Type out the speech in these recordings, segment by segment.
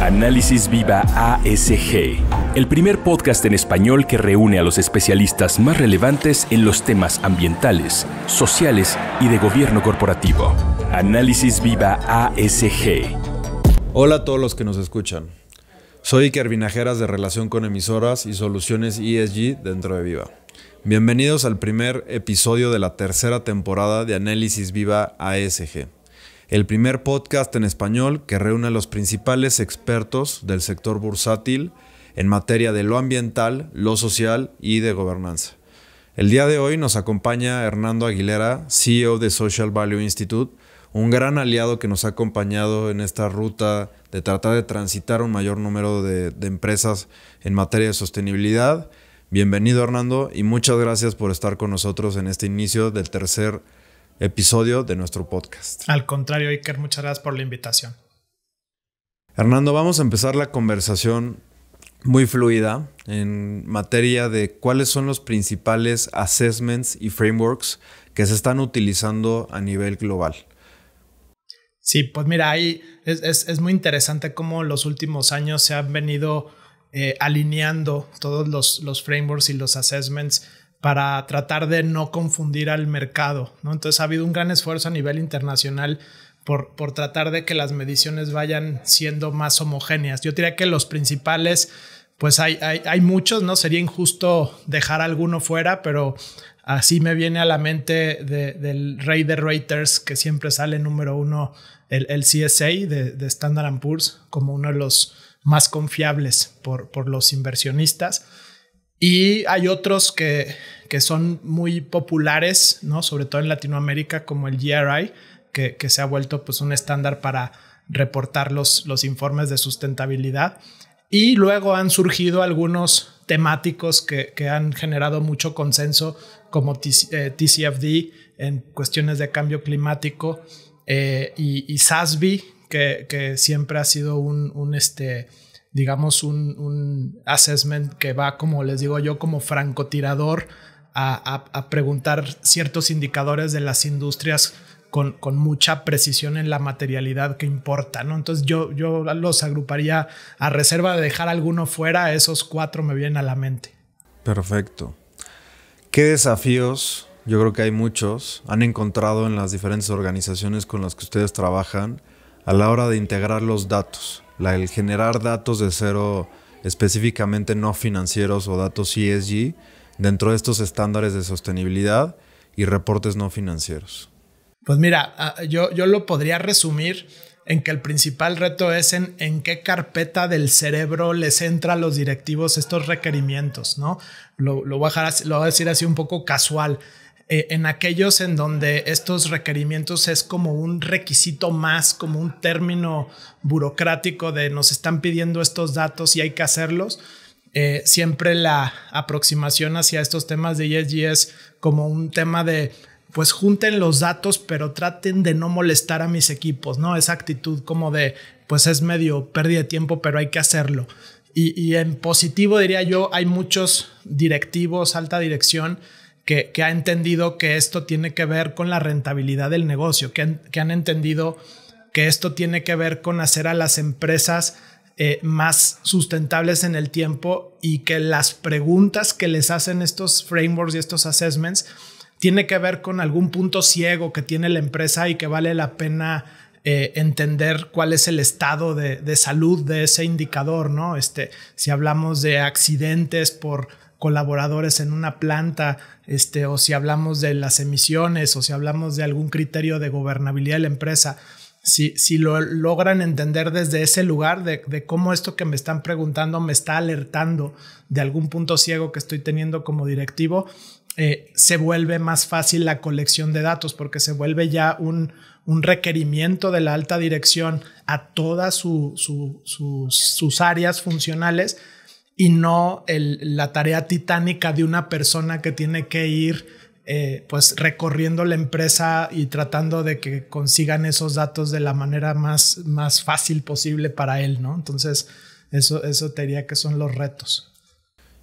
Análisis Viva ASG, el primer podcast en español que reúne a los especialistas más relevantes en los temas ambientales, sociales y de gobierno corporativo. Análisis Viva ASG. Hola a todos los que nos escuchan. Soy Iker de Relación con Emisoras y Soluciones ESG dentro de Viva. Bienvenidos al primer episodio de la tercera temporada de Análisis Viva ASG el primer podcast en español que reúne a los principales expertos del sector bursátil en materia de lo ambiental, lo social y de gobernanza. El día de hoy nos acompaña Hernando Aguilera, CEO de Social Value Institute, un gran aliado que nos ha acompañado en esta ruta de tratar de transitar un mayor número de, de empresas en materia de sostenibilidad. Bienvenido Hernando y muchas gracias por estar con nosotros en este inicio del tercer episodio de nuestro podcast. Al contrario, Iker, muchas gracias por la invitación. Hernando, vamos a empezar la conversación muy fluida en materia de cuáles son los principales assessments y frameworks que se están utilizando a nivel global. Sí, pues mira, ahí es, muy interesante cómo los últimos años se han venido eh, alineando todos los, los frameworks y los assessments para tratar de no confundir al mercado. ¿no? Entonces ha habido un gran esfuerzo a nivel internacional por, tratar de que las mediciones vayan siendo más homogéneas. Yo diría que los principales, pues hay, muchos, ¿no? Sería injusto dejar alguno fuera, pero así me viene a la mente del rey de Reuters, que siempre sale número uno, el, el CSA de, de Standard Poor's, como uno de los más confiables por los inversionistas y hay otros que, que son muy populares, ¿no? Sobre todo en Latinoamérica, como el GRI, que, que se ha vuelto pues, un estándar para reportar los, los informes de sustentabilidad. Y luego han surgido algunos temáticos que, que han generado mucho consenso, como TCFD eh, en cuestiones de cambio climático eh, y, y, SASB, que, que, siempre ha sido un, un este, digamos, un, assessment que va, como les digo yo, como francotirador a, preguntar ciertos indicadores de las industrias con, mucha precisión en la materialidad que importa, ¿no? Entonces yo, yo los agruparía a reserva de dejar alguno fuera, esos cuatro me vienen a la mente. Perfecto. ¿Qué desafíos, yo creo que hay muchos, han encontrado en las diferentes organizaciones con las que ustedes trabajan? a la hora de integrar los datos. el generar datos de cero específicamente no financieros o datos ESG dentro de estos estándares de sostenibilidad y reportes no financieros? Pues mira, ah, yo, yo lo podría resumir en que el principal reto es en, en qué carpeta del cerebro les entra a los directivos estos requerimientos, ¿no? Lo, lo voy a lo voy a decir así un poco casual. Eh, en aquellos en donde estos requerimientos es como un requisito más, como un término burocrático de nos están pidiendo estos datos y hay que hacerlos. Eh, siempre la aproximación hacia estos temas de ESG es como un tema de pues junten los datos, pero traten de no molestar a mis equipos, ¿no? Esa actitud como de, pues es medio pérdida de tiempo, pero hay que hacerlo. Y, y en positivo diría yo, hay muchos directivos, alta dirección, que, ha entendido que esto tiene que ver con la rentabilidad del negocio, que han, entendido que esto tiene que ver con hacer a las empresas eh, más sustentables en el tiempo y que las preguntas que les hacen estos frameworks y estos assessments tiene que ver con algún punto ciego que tiene la empresa y que vale la pena eh, entender cuál es el estado de, de salud de ese indicador, ¿no? Este, si hablamos de accidentes por colaboradores en una planta, este, o si hablamos de las emisiones, o si hablamos de algún criterio de gobernabilidad de la empresa, si, si lo logran entender desde ese lugar de, cómo esto que me están preguntando me está alertando de algún punto ciego que estoy teniendo como directivo, eh, se vuelve más fácil la colección de datos porque se vuelve ya un, un requerimiento de la alta dirección a todas sus áreas funcionales y no el, la tarea titánica de una persona que tiene que ir eh, pues recorriendo la empresa y tratando de que consigan esos datos de la manera más, más fácil posible para él, ¿no? Entonces, eso, eso te diría que son los retos.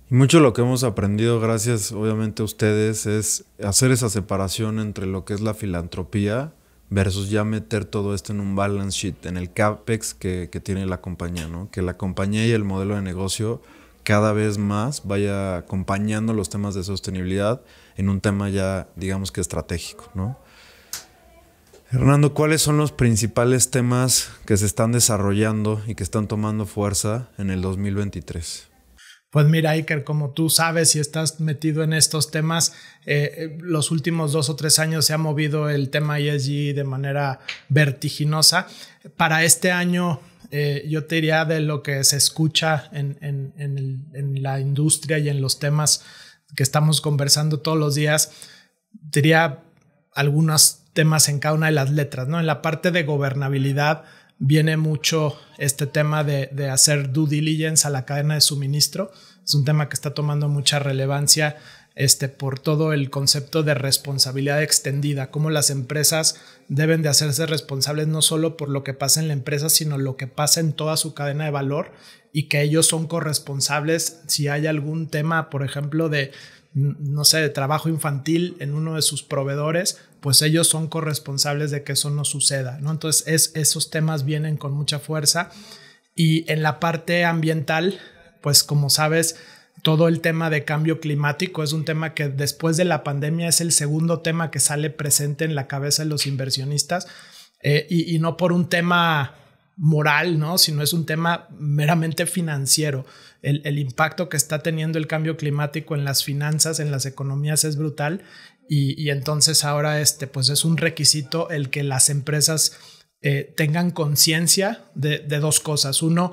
Y mucho lo que hemos aprendido, gracias obviamente a ustedes, es hacer esa separación entre lo que es la filantropía versus ya meter todo esto en un balance sheet, en el CAPEX que, que tiene la compañía, ¿no? Que la compañía y el modelo de negocio cada vez más vaya acompañando los temas de sostenibilidad en un tema ya, digamos que estratégico, ¿no? Hernando, ¿cuáles son los principales temas que se están desarrollando y que están tomando fuerza en el 2023? Pues mira, Iker, como tú sabes y estás metido en estos temas, eh, eh, los últimos dos o tres años se ha movido el tema ESG de manera vertiginosa. Para este año eh, yo te diría de lo que se escucha en, la industria y en los temas que estamos conversando todos los días, diría algunos temas en cada una de las letras, ¿no? En la parte de gobernabilidad viene mucho este tema de, de hacer due diligence a la cadena de suministro, es un tema que está tomando mucha relevancia este, por todo el concepto de responsabilidad extendida, como las empresas deben de hacerse responsables no solo por lo que pasa en la empresa, sino lo que pasa en toda su cadena de valor y que ellos son corresponsables si hay algún tema, por ejemplo, de, no sé, de trabajo infantil en uno de sus proveedores, pues ellos son corresponsables de que eso no suceda, ¿no? Entonces, es, esos temas vienen con mucha fuerza y en la parte ambiental, pues como sabes, todo el tema de cambio climático es un tema que después de la pandemia es el segundo tema que sale presente en la cabeza de los inversionistas eh, y, no por un tema moral, ¿no? sino es un tema meramente financiero. El, impacto que está teniendo el cambio climático en las finanzas, en las economías es brutal y, entonces ahora este, pues es un requisito el que las empresas eh, tengan conciencia de, de dos cosas. Uno,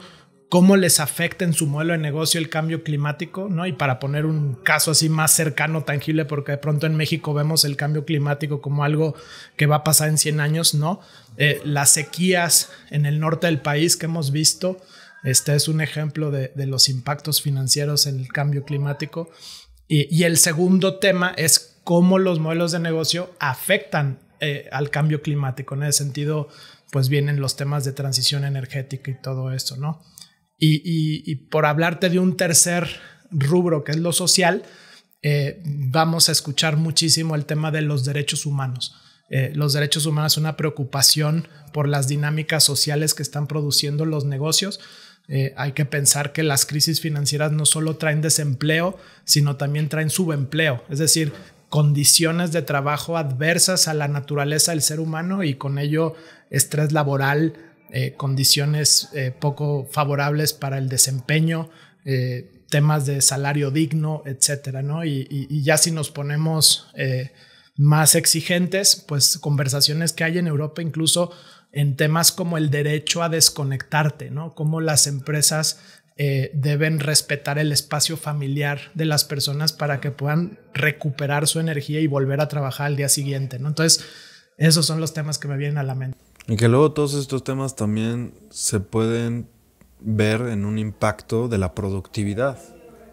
cómo les afecta en su modelo de negocio el cambio climático, ¿no? Y para poner un caso así más cercano, tangible, porque de pronto en México vemos el cambio climático como algo que va a pasar en 100 años, ¿no? Eh, las sequías en el norte del país que hemos visto, este es un ejemplo de, los impactos financieros en el cambio climático. Y, el segundo tema es cómo los modelos de negocio afectan eh, al cambio climático. En ese sentido, pues vienen los temas de transición energética y todo eso, ¿no? Y, por hablarte de un tercer rubro, que es lo social, eh, vamos a escuchar muchísimo el tema de los derechos humanos. Eh, los derechos humanos es una preocupación por las dinámicas sociales que están produciendo los negocios. Eh, hay que pensar que las crisis financieras no solo traen desempleo, sino también traen subempleo, es decir, condiciones de trabajo adversas a la naturaleza del ser humano y con ello estrés laboral, eh, condiciones eh, poco favorables para el desempeño, eh, temas de salario digno, etcétera, ¿no? Y, ya si nos ponemos más exigentes, pues conversaciones que hay en Europa incluso en temas como el derecho a desconectarte, ¿no? Cómo las empresas deben respetar el espacio familiar de las personas para que puedan recuperar su energía y volver a trabajar al día siguiente, ¿no? Entonces, esos son los temas que me vienen a la mente. Y que luego todos estos temas también se pueden ver en un impacto de la productividad,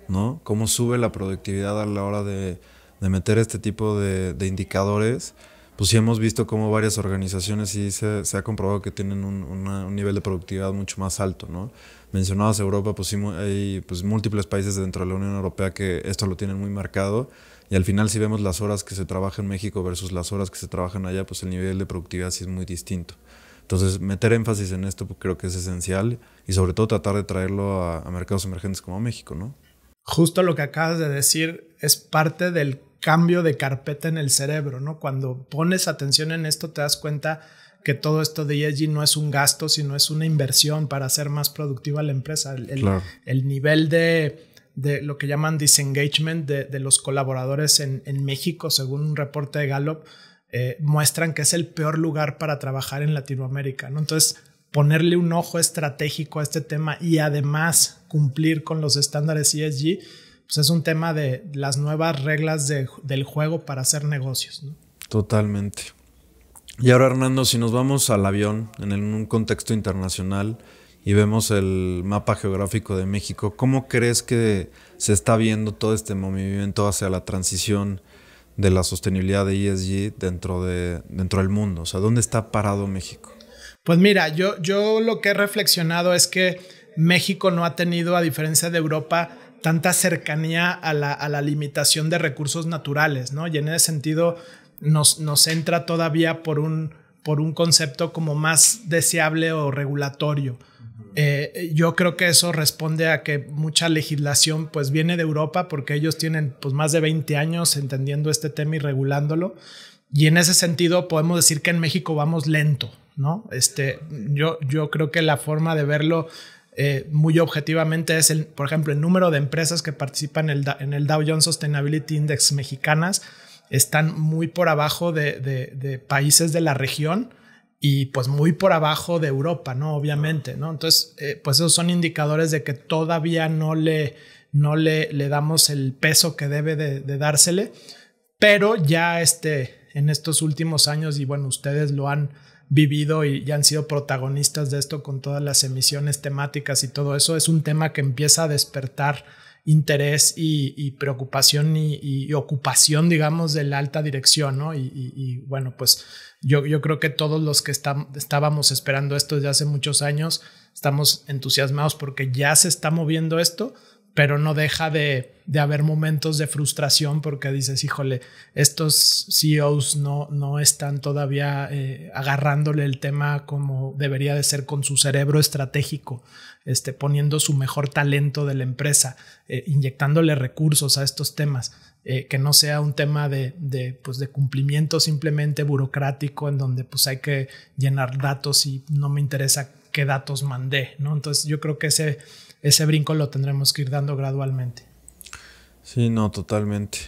¿no? Cómo sube la productividad a la hora de, meter este tipo de, de indicadores pues sí hemos visto cómo varias organizaciones y se, ha comprobado que tienen un, nivel de productividad mucho más alto, ¿no? Mencionabas Europa, pues sí hay pues, múltiples países dentro de la Unión Europea que esto lo tienen muy marcado y al final si vemos las horas que se trabaja en México versus las horas que se trabajan allá, pues el nivel de productividad sí es muy distinto. Entonces, meter énfasis en esto creo que es esencial y sobre todo tratar de traerlo a, a mercados emergentes como México, ¿no? Justo lo que acabas de decir es parte del cambio de carpeta en el cerebro, ¿no? Cuando pones atención en esto te das cuenta que todo esto de ESG no es un gasto, sino es una inversión para hacer más productiva la empresa. El, nivel de, lo que llaman disengagement de, los colaboradores en, México, según un reporte de Gallup, eh, muestran que es el peor lugar para trabajar en Latinoamérica, ¿no? Entonces, ponerle un ojo estratégico a este tema y además cumplir con los estándares ESG, pues es un tema de las nuevas reglas del juego para hacer negocios. ¿no? Totalmente. Y ahora, Hernando, si nos vamos al avión en, un contexto internacional y vemos el mapa geográfico de México, ¿cómo crees que se está viendo todo este movimiento hacia la transición de la sostenibilidad de ESG dentro, de, dentro del mundo? O sea, ¿dónde está parado México? Pues mira, yo, yo lo que he reflexionado es que México no ha tenido, a diferencia de Europa, tanta cercanía a la, a la limitación de recursos naturales, ¿no? Y en ese sentido nos, nos entra todavía por un, por un concepto como más deseable o regulatorio. Eh, yo creo que eso responde a que mucha legislación pues viene de Europa porque ellos tienen pues más de 20 años entendiendo este tema y regulándolo y en ese sentido podemos decir que en México vamos lento, ¿no? Este, yo, yo creo que la forma de verlo eh, muy objetivamente es, el, por ejemplo, el número de empresas que participan en el, Dow Jones Sustainability Index mexicanas están muy por abajo de, de, países de la región y pues muy por abajo de Europa, ¿no? Obviamente, ¿no? Entonces, eh, pues esos son indicadores de que todavía no le, no le, le damos el peso que debe de, de, dársele, pero ya este, en estos últimos años, y bueno, ustedes lo han vivido y, ya han sido protagonistas de esto con todas las emisiones temáticas y todo eso, es un tema que empieza a despertar interés y, preocupación y, ocupación, digamos, de la alta dirección, ¿no? Y, bueno, pues yo, creo que todos los que estábamos esperando esto desde hace muchos años, estamos entusiasmados porque ya se está moviendo esto, pero no deja de, haber momentos de frustración porque dices, híjole, estos CEOs no, no están todavía eh, agarrándole el tema como debería de ser con su cerebro estratégico, este, poniendo su mejor talento de la empresa, eh, inyectándole recursos a estos temas. Eh, que no sea un tema de, pues de cumplimiento simplemente burocrático en donde pues hay que llenar datos y no me interesa qué datos mandé, ¿no? Entonces yo creo que ese, ese brinco lo tendremos que ir dando gradualmente. Sí, no, totalmente. es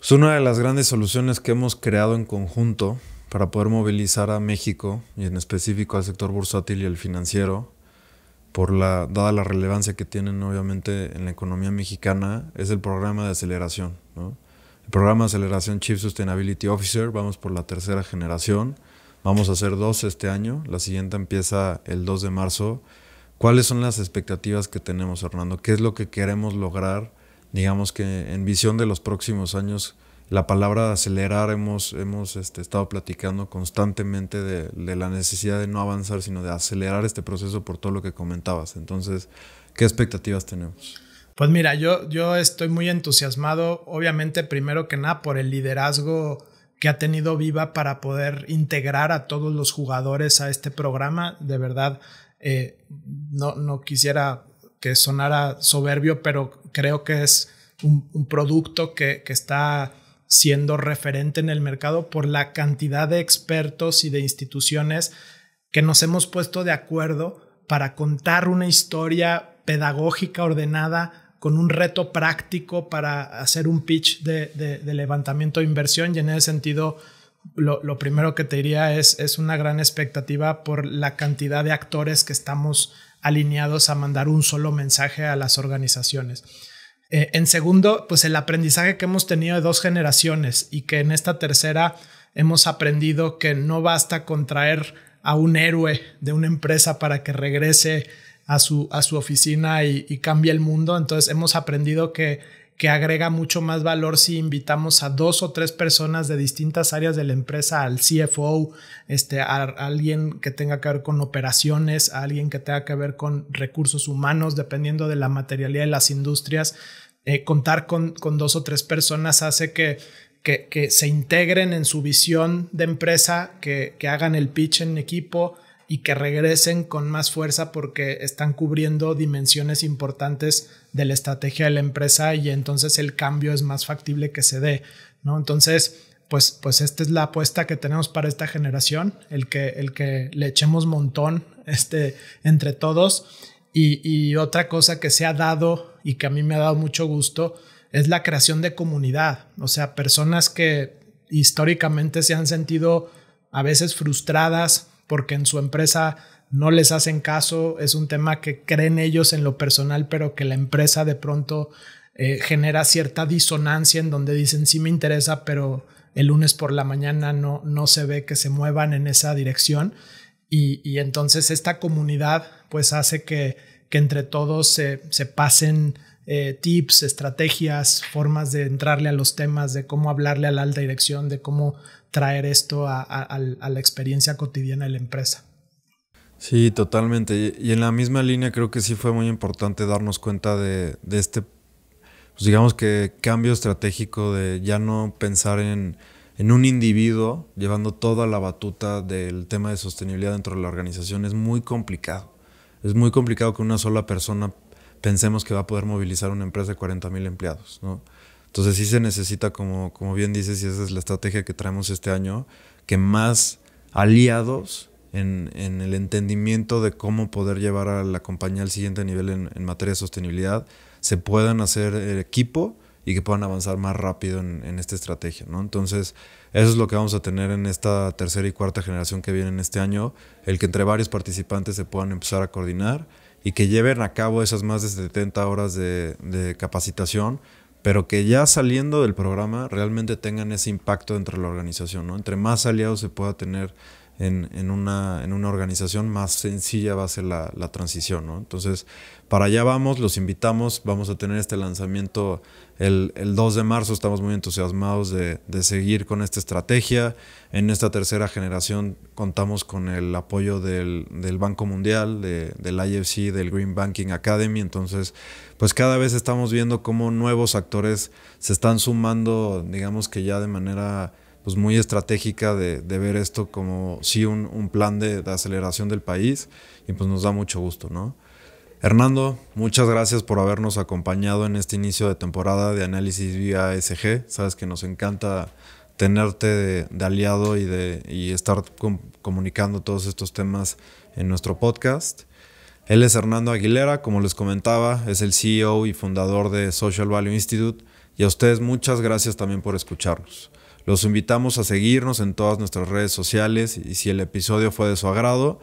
pues, una de las grandes soluciones que hemos creado en conjunto para poder movilizar a México y en específico al sector bursátil y el financiero, por la, dada la relevancia que tienen obviamente en la economía mexicana, es el programa de aceleración. ¿no? El programa de aceleración Chief Sustainability Officer, vamos por la tercera generación. Vamos a hacer dos este año, la siguiente empieza el 2 de marzo. ¿Cuáles son las expectativas que tenemos, Hernando? ¿Qué es lo que queremos lograr? Digamos que en visión de los próximos años, la palabra acelerar hemos, hemos este, estado platicando constantemente de, de, la necesidad de no avanzar, sino de acelerar este proceso por todo lo que comentabas. Entonces, ¿qué expectativas tenemos? Pues mira, yo, yo estoy muy entusiasmado, obviamente, primero que nada, por el liderazgo que ha tenido Viva para poder integrar a todos los jugadores a este programa. De verdad, eh, no, quisiera que sonara soberbio, pero creo que es un, producto que, que está siendo referente en el mercado por la cantidad de expertos y de instituciones que nos hemos puesto de acuerdo para contar una historia pedagógica ordenada con un reto práctico para hacer un pitch de, levantamiento de inversión y en ese sentido lo, primero que te diría es, es una gran expectativa por la cantidad de actores que estamos alineados a mandar un solo mensaje a las organizaciones. Eh, en segundo, pues el aprendizaje que hemos tenido de dos generaciones y que en esta tercera hemos aprendido que no basta con traer a un héroe de una empresa para que regrese a su, oficina y, cambia el mundo. Entonces hemos aprendido que que agrega mucho más valor si invitamos a dos o tres personas de distintas áreas de la empresa, al CFO, este, a, alguien que tenga que ver con operaciones, a alguien que tenga que ver con recursos humanos, dependiendo de la materialidad de las industrias. Eh, contar con, dos o tres personas hace que, que, se integren en su visión de empresa, que, que hagan el pitch en equipo, y que regresen con más fuerza porque están cubriendo dimensiones importantes de la estrategia de la empresa y entonces el cambio es más factible que se dé, ¿no? Entonces, pues, pues esta es la apuesta que tenemos para esta generación, el que, el que le echemos montón este, entre todos. Y, y otra cosa que se ha dado y que a mí me ha dado mucho gusto es la creación de comunidad, o sea, personas que históricamente se han sentido a veces frustradas porque en su empresa no les hacen caso, es un tema que creen ellos en lo personal, pero que la empresa de pronto eh, genera cierta disonancia en donde dicen sí me interesa, pero el lunes por la mañana no, no se ve que se muevan en esa dirección. Y, entonces esta comunidad pues hace que, entre todos se, se pasen eh, tips, estrategias, formas de entrarle a los temas, de cómo hablarle a la alta dirección, de cómo traer esto a, la experiencia cotidiana de la empresa. Sí, totalmente. Y en la misma línea creo que sí fue muy importante darnos cuenta de, este, pues digamos que cambio estratégico de ya no pensar en, en, un individuo llevando toda la batuta del tema de sostenibilidad dentro de la organización. Es muy complicado. Es muy complicado que una sola persona pensemos que va a poder movilizar una empresa de 40 mil empleados, ¿no? Entonces sí se necesita, como, como bien dices, y esa es la estrategia que traemos este año, que más aliados en, en el entendimiento de cómo poder llevar a la compañía al siguiente nivel en, materia de sostenibilidad, se puedan hacer eh, equipo y que puedan avanzar más rápido en, en, esta estrategia, ¿no? Entonces, eso es lo que vamos a tener en esta tercera y cuarta generación que viene en este año, el que entre varios participantes se puedan empezar a coordinar y que lleven a cabo esas más de 70 horas de, capacitación, pero que ya saliendo del programa realmente tengan ese impacto entre la organización, ¿no? Entre más aliados se pueda tener en, una, en una organización, más sencilla va a ser la, transición, Entonces, para allá vamos, los invitamos, vamos a tener este lanzamiento el, 2 de marzo, estamos muy entusiasmados de, seguir con esta estrategia. En esta tercera generación contamos con el apoyo del, Banco Mundial, del IFC, del Green Banking Academy, entonces, pues cada vez estamos viendo cómo nuevos actores se están sumando, digamos que ya de manera pues muy estratégica de, ver esto como si un, plan de, aceleración del país y pues nos da mucho gusto, ¿no? Hernando, muchas gracias por habernos acompañado en este inicio de temporada de análisis vía ASG Sabes que nos encanta tenerte de, aliado y, de, y estar comunicando todos estos temas en nuestro podcast. Él es Hernando Aguilera, como les comentaba, es el CEO y fundador de Social Value Institute. Y a ustedes muchas gracias también por escucharnos. Los invitamos a seguirnos en todas nuestras redes sociales y si el episodio fue de su agrado,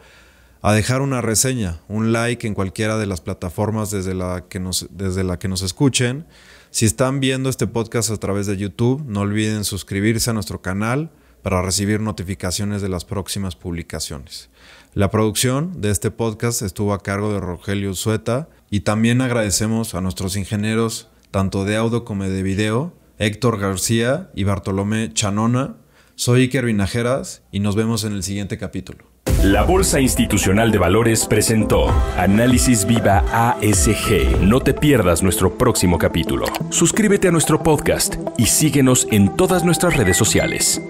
a dejar una reseña, un like en cualquiera de las plataformas desde la que nos, desde la que nos escuchen. Si están viendo este podcast a través de YouTube, no olviden suscribirse a nuestro canal para recibir notificaciones de las próximas publicaciones. La producción de este podcast estuvo a cargo de Rogelio Sueta y también agradecemos a nuestros ingenieros tanto de audio como de video Héctor García y Bartolomé Chanona. Soy Iker Vinajeras y nos vemos en el siguiente capítulo. La Bolsa Institucional de Valores presentó Análisis Viva ASG. No te pierdas nuestro próximo capítulo. Suscríbete a nuestro podcast y síguenos en todas nuestras redes sociales.